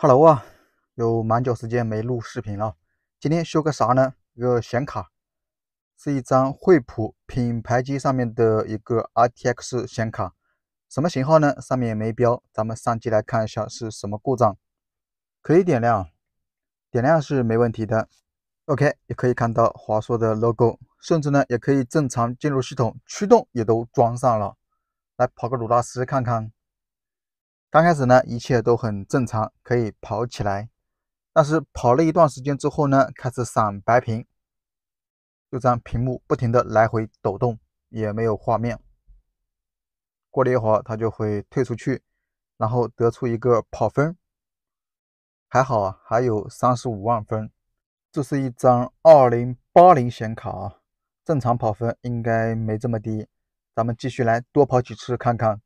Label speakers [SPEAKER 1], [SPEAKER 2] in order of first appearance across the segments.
[SPEAKER 1] Hello 啊，有蛮久时间没录视频了。今天修个啥呢？一个显卡，是一张惠普品牌机上面的一个 RTX 显卡，什么型号呢？上面也没标，咱们上机来看一下是什么故障。可以点亮，点亮是没问题的。OK，也可以看到华硕的 logo，甚至呢也可以正常进入系统，驱动也都装上了。来跑个鲁大师看看。刚开始呢，一切都很正常，可以跑起来。但是跑了一段时间之后呢，开始闪白屏，就这样屏幕不停的来回抖动，也没有画面。过了一会儿，它就会退出去，然后得出一个跑分。还好，啊，还有三十五万分。这是一张二零八零显卡，啊，正常跑分应该没这么低。咱们继续来多跑几次看看。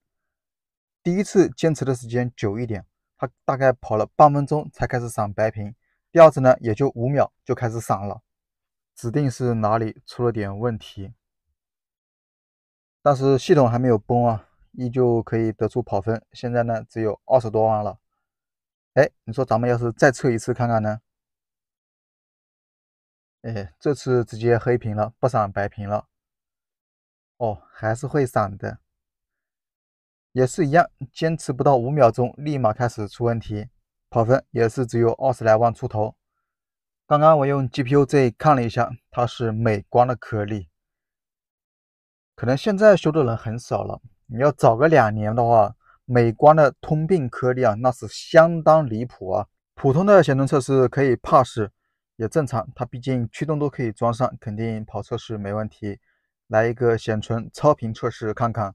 [SPEAKER 1] 第一次坚持的时间久一点，他大概跑了半分钟才开始闪白屏。第二次呢，也就五秒就开始闪了，指定是哪里出了点问题。但是系统还没有崩啊，依旧可以得出跑分。现在呢，只有二十多万了。哎，你说咱们要是再测一次看看呢？哎，这次直接黑屏了，不闪白屏了。哦，还是会闪的。也是一样，坚持不到五秒钟，立马开始出问题，跑分也是只有二十来万出头。刚刚我用 GPU-Z 看了一下，它是美光的颗粒，可能现在修的人很少了。你要早个两年的话，美光的通病颗粒啊，那是相当离谱啊。普通的显存测试可以 pass，也正常，它毕竟驱动都可以装上，肯定跑测试没问题。来一个显存超频测试看看。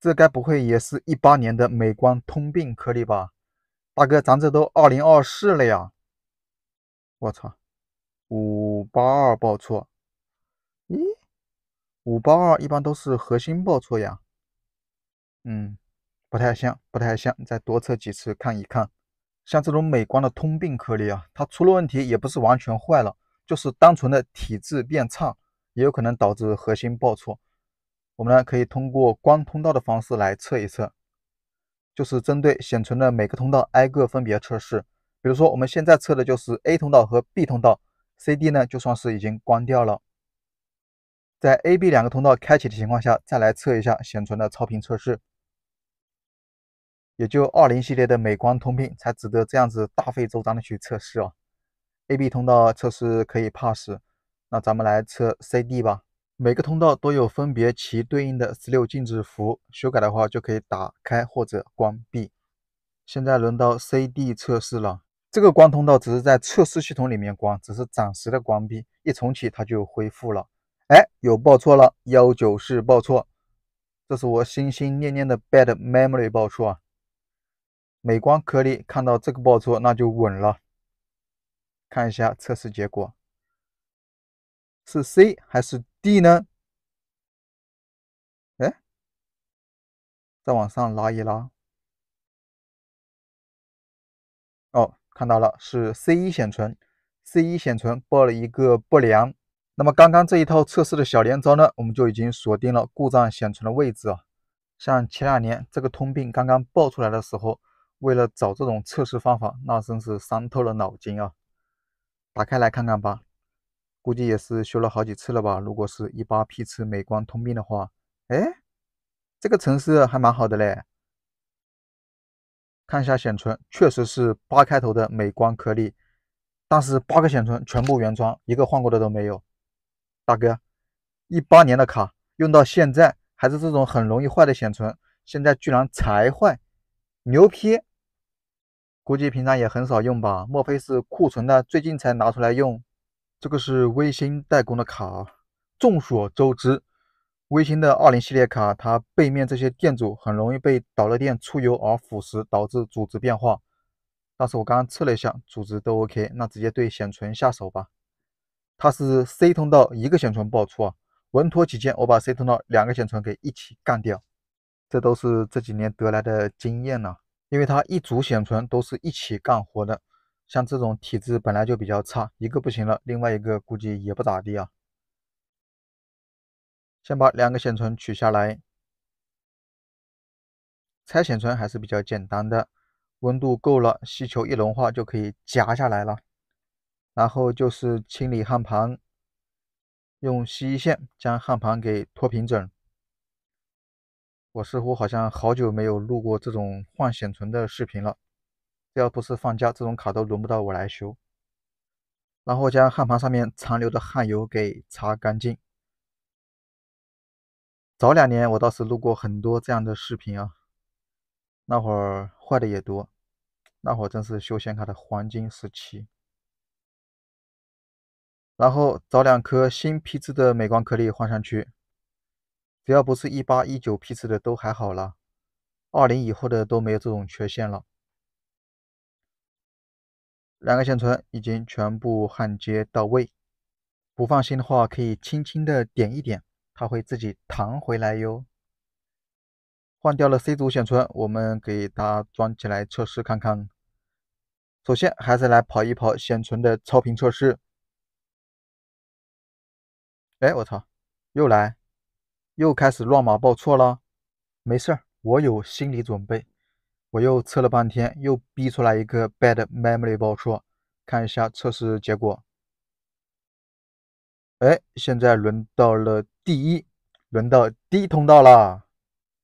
[SPEAKER 1] 这该不会也是一八年的美光通病颗粒吧，大哥，咱这都二零二四了呀！我操，五八二报错，咦？五八二一般都是核心报错呀，嗯，不太像，不太像，再多测几次看一看。像这种美光的通病颗粒啊，它出了问题也不是完全坏了，就是单纯的体质变差，也有可能导致核心报错。我们呢可以通过关通道的方式来测一测，就是针对显存的每个通道挨个分别测试。比如说我们现在测的就是 A 通道和 B 通道，C、D 呢就算是已经关掉了。在 A、B 两个通道开启的情况下，再来测一下显存的超频测试。也就二零系列的美光通病才值得这样子大费周章的去测试哦。A、B 通道测试可以 pass，那咱们来测 C、D 吧。每个通道都有分别其对应的十六进制符，修改的话就可以打开或者关闭。现在轮到 C D 测试了，这个光通道只是在测试系统里面关，只是暂时的关闭，一重启它就恢复了。哎，有报错了，幺九是报错，这是我心心念念的 bad memory 报错啊。美光颗粒看到这个报错那就稳了，看一下测试结果。是 C 还是 D 呢？哎，再往上拉一拉。哦，看到了，是 C 一显存，C 一显存报了一个不良。那么刚刚这一套测试的小连招呢，我们就已经锁定了故障显存的位置啊。像前两年这个通病刚刚爆出来的时候，为了找这种测试方法，那真是伤透了脑筋啊。打开来看看吧。估计也是修了好几次了吧？如果是一八批次美光通病的话，哎，这个成色还蛮好的嘞。看一下显存，确实是八开头的美光颗粒，但是八个显存全部原装，一个换过的都没有。大哥，一八年的卡用到现在还是这种很容易坏的显存，现在居然才坏，牛批！估计平常也很少用吧？莫非是库存的，最近才拿出来用？这个是微星代工的卡，众所周知，微星的二零系列卡，它背面这些电阻很容易被导热垫出油而腐蚀，导致阻值变化。但是我刚刚测了一下，阻值都 OK，那直接对显存下手吧。它是 C 通道一个显存爆出，稳妥起见，我把 C 通道两个显存给一起干掉。这都是这几年得来的经验呐，因为它一组显存都是一起干活的。像这种体质本来就比较差，一个不行了，另外一个估计也不咋地啊。先把两个显存取下来，拆显存还是比较简单的，温度够了，锡球一融化就可以夹下来了。然后就是清理焊盘，用锡线将焊盘给拖平整。我似乎好像好久没有录过这种换显存的视频了。要不是放假，这种卡都轮不到我来修。然后将焊盘上面残留的焊油给擦干净。早两年我倒是录过很多这样的视频啊，那会儿坏的也多，那会儿真是修显卡的黄金时期。然后找两颗新批次的美光颗粒换上去，只要不是一八一九批次的都还好啦，二零以后的都没有这种缺陷了。两个显存已经全部焊接到位，不放心的话可以轻轻的点一点，它会自己弹回来哟。换掉了 C 组显存，我们给它装起来测试看看。首先还是来跑一跑显存的超频测试。哎，我操，又来，又开始乱码报错了。没事儿，我有心理准备。我又测了半天，又逼出来一个 Bad Memory 报错，看一下测试结果。哎，现在轮到了第一，轮到 D 通道了，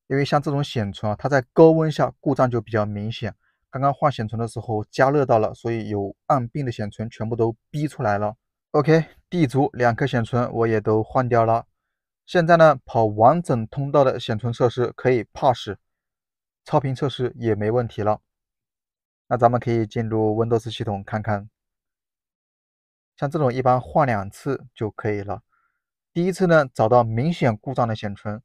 [SPEAKER 1] 因为像这种显存啊，它在高温下故障就比较明显。刚刚换显存的时候加热到了，所以有暗病的显存全部都逼出来了。OK，D 组两颗显存我也都换掉了，现在呢跑完整通道的显存测试可以 p a s s 超频测试也没问题了，那咱们可以进入 Windows 系统看看。像这种一般换两次就可以了。第一次呢，找到明显故障的显存，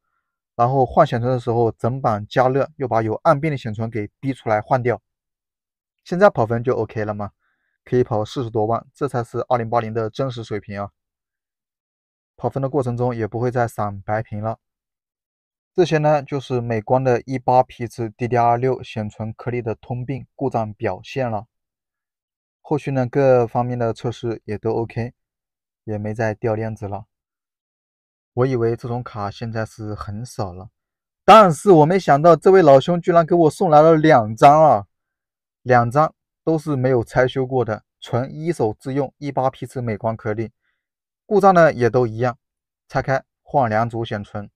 [SPEAKER 1] 然后换显存的时候整板加热，又把有暗病的显存给逼出来换掉。现在跑分就 OK 了吗？可以跑四十多万，这才是二零八零的真实水平啊！跑分的过程中也不会再闪白屏了。这些呢，就是美光的一八批次 DDR6 显存颗粒的通病故障表现了。后续呢，各方面的测试也都 OK，也没再掉链子了。我以为这种卡现在是很少了，但是我没想到这位老兄居然给我送来了两张啊！两张都是没有拆修过的，纯一手自用一八批次美光颗粒，故障呢也都一样。拆开换两组显存。